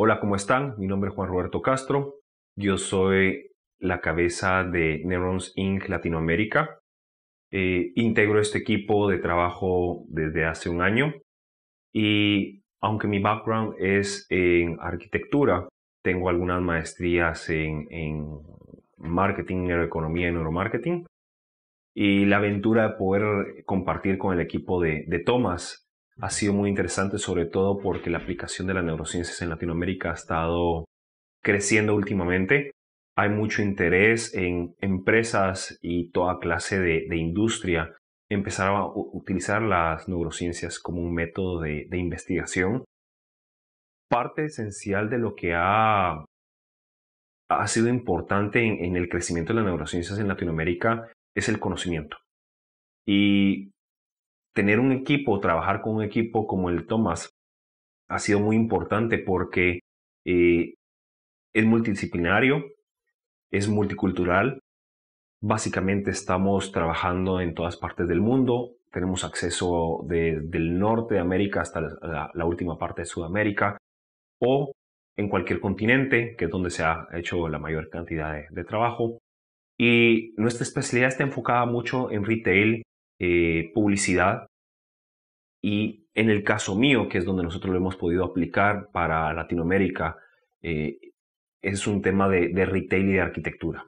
Hola, ¿cómo están? Mi nombre es Juan Roberto Castro. Yo soy la cabeza de Neurons Inc. Latinoamérica. Eh, integro este equipo de trabajo desde hace un año y aunque mi background es en arquitectura, tengo algunas maestrías en, en marketing, neuroeconomía y neuromarketing. Y la aventura de poder compartir con el equipo de, de ha sido muy interesante, sobre todo porque la aplicación de las neurociencias en Latinoamérica ha estado creciendo últimamente. Hay mucho interés en empresas y toda clase de, industria empezar a utilizar las neurociencias como un método de, investigación. Parte esencial de lo que ha, ha sido importante en, en el crecimiento de las neurociencias en Latinoamérica es el conocimiento. Y tener un equipo, trabajar con un equipo como el Thomas ha sido muy importante porque eh, es multidisciplinario, es multicultural. Básicamente estamos trabajando en todas partes del mundo. Tenemos acceso de, del norte de América hasta la, última parte de Sudamérica o en cualquier continente, que es donde se ha hecho la mayor cantidad de, trabajo. Y nuestra especialidad está enfocada mucho en retail, eh, publicidad, y en el caso mío, que es donde nosotros lo hemos podido aplicar para Latinoamérica, eh, es un tema de, retail y de arquitectura.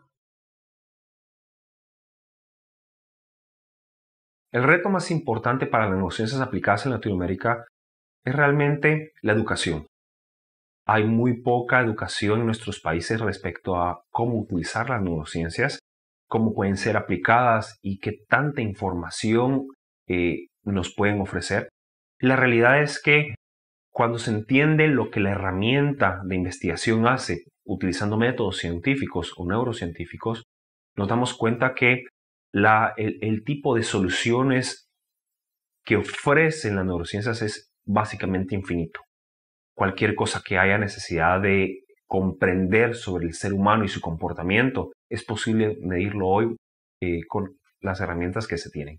El reto más importante para las neurociencias aplicadas en Latinoamérica es realmente la educación. Hay muy poca educación en nuestros países respecto a cómo utilizar las neurociencias, cómo pueden ser aplicadas y qué tanta información eh, nos pueden ofrecer. La realidad es que cuando se entiende lo que la herramienta de investigación hace utilizando métodos científicos o neurocientíficos, nos damos cuenta que el, tipo de soluciones que ofrecen las neurociencias es básicamente infinito. Cualquier cosa que haya necesidad de comprender sobre el ser humano y su comportamiento, es posible medirlo hoy eh, con las herramientas que se tienen.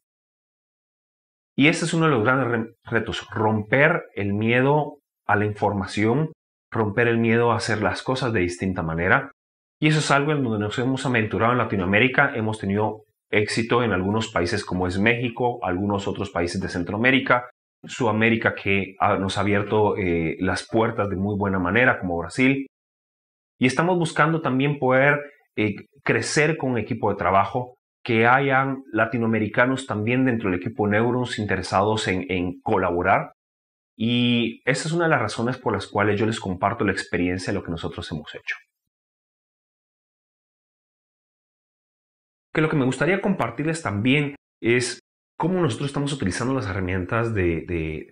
Y ese es uno de los grandes retos, romper el miedo a la información, romper el miedo a hacer las cosas de distinta manera. Y eso es algo en donde nos hemos aventurado en Latinoamérica, hemos tenido éxito en algunos países como es México, algunos otros países de Centroamérica, Sudamérica que nos ha abierto eh, las puertas de muy buena manera como Brasil. Y estamos buscando también poder eh, crecer con equipo de trabajo, que hayan latinoamericanos también dentro del equipo Neurons interesados en, colaborar. Y esa es una de las razones por las cuales yo les comparto la experiencia de lo que nosotros hemos hecho. Que lo que me gustaría compartirles también es cómo nosotros estamos utilizando las herramientas de,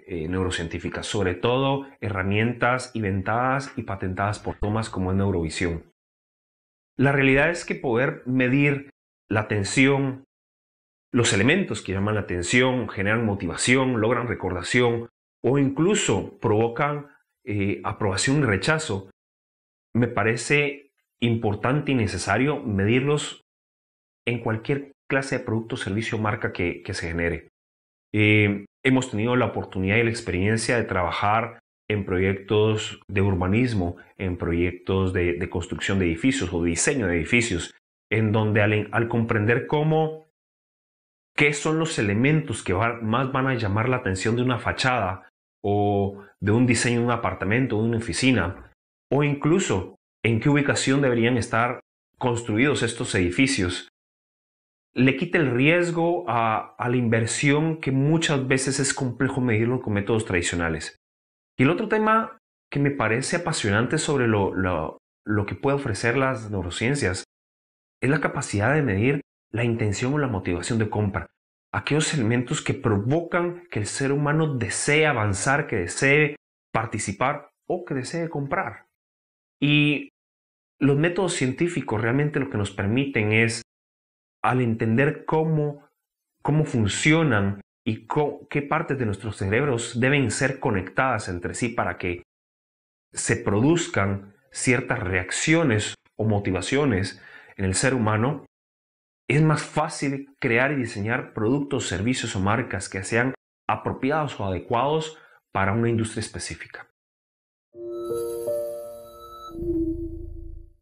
eh, neurocientíficas, sobre todo herramientas inventadas y patentadas por Thomas como es Neurovisión. La realidad es que poder medir la atención, los elementos que llaman la atención, generan motivación, logran recordación o incluso provocan eh, aprobación y rechazo, me parece importante y necesario medirlos en cualquier clase de producto, servicio o marca que, se genere. Eh, hemos tenido la oportunidad y la experiencia de trabajar en proyectos de urbanismo, en proyectos de construcción de edificios o diseño de edificios en donde al, comprender cómo, qué son los elementos que más van a llamar la atención de una fachada o de un diseño de un apartamento, de una oficina, o incluso en qué ubicación deberían estar construidos estos edificios, le quita el riesgo a, la inversión que muchas veces es complejo medirlo con métodos tradicionales. Y el otro tema que me parece apasionante sobre lo, lo que puede ofrecer las neurociencias es la capacidad de medir la intención o la motivación de compra, aquellos elementos que provocan que el ser humano desee avanzar, que desee participar o que desee comprar. Y los métodos científicos realmente lo que nos permiten es, al entender cómo, cómo funcionan y qué partes de nuestros cerebros deben ser conectadas entre sí para que se produzcan ciertas reacciones o motivaciones, en el ser humano, es más fácil crear y diseñar productos, servicios o marcas que sean apropiados o adecuados para una industria específica.